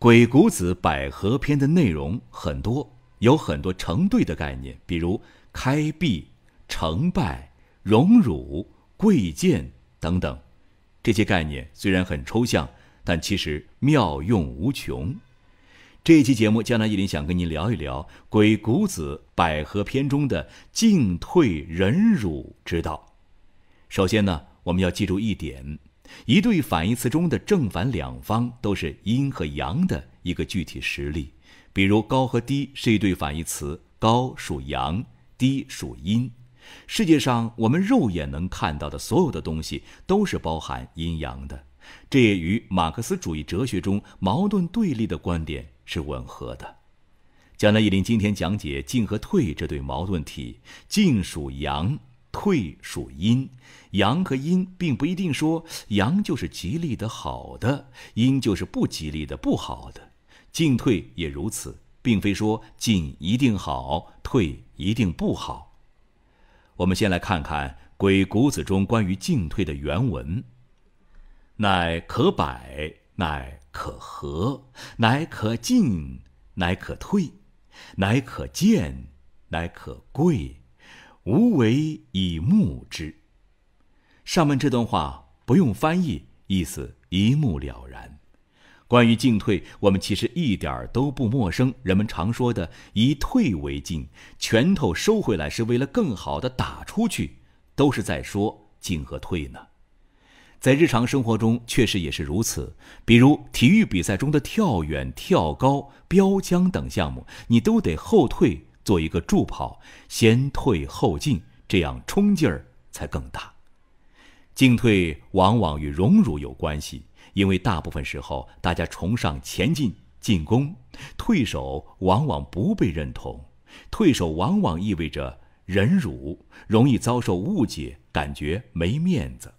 《鬼谷子·百合篇》的内容很多，有很多成对的概念，比如开闭、成败、荣辱、贵贱等等。这些概念虽然很抽象，但其实妙用无穷。这一期节目，江南一林想跟您聊一聊《鬼谷子·百合篇》中的进退忍辱之道。首先呢，我们要记住一点。一对反义词中的正反两方都是阴和阳的一个具体实例，比如高和低是一对反义词，高属阳，低属阴。世界上我们肉眼能看到的所有的东西都是包含阴阳的，这也与马克思主义哲学中矛盾对立的观点是吻合的。江南一林今天讲解进和退这对矛盾体，进属阳。退属阴，阳和阴并不一定说阳就是吉利的好的，阴就是不吉利的不好的。进退也如此，并非说进一定好，退一定不好。我们先来看看《鬼谷子》中关于进退的原文：乃可摆，乃可和，乃可进，乃可退，乃可贱，乃可贵。无为以牧之。上面这段话不用翻译，意思一目了然。关于进退，我们其实一点都不陌生。人们常说的“以退为进”，拳头收回来是为了更好的打出去，都是在说进和退呢。在日常生活中，确实也是如此。比如体育比赛中的跳远、跳高、标枪等项目，你都得后退。做一个助跑，先退后进，这样冲劲儿才更大。进退往往与荣辱有关系，因为大部分时候大家崇尚前进、进攻，退守往往不被认同。退守往往意味着忍辱，容易遭受误解，感觉没面子。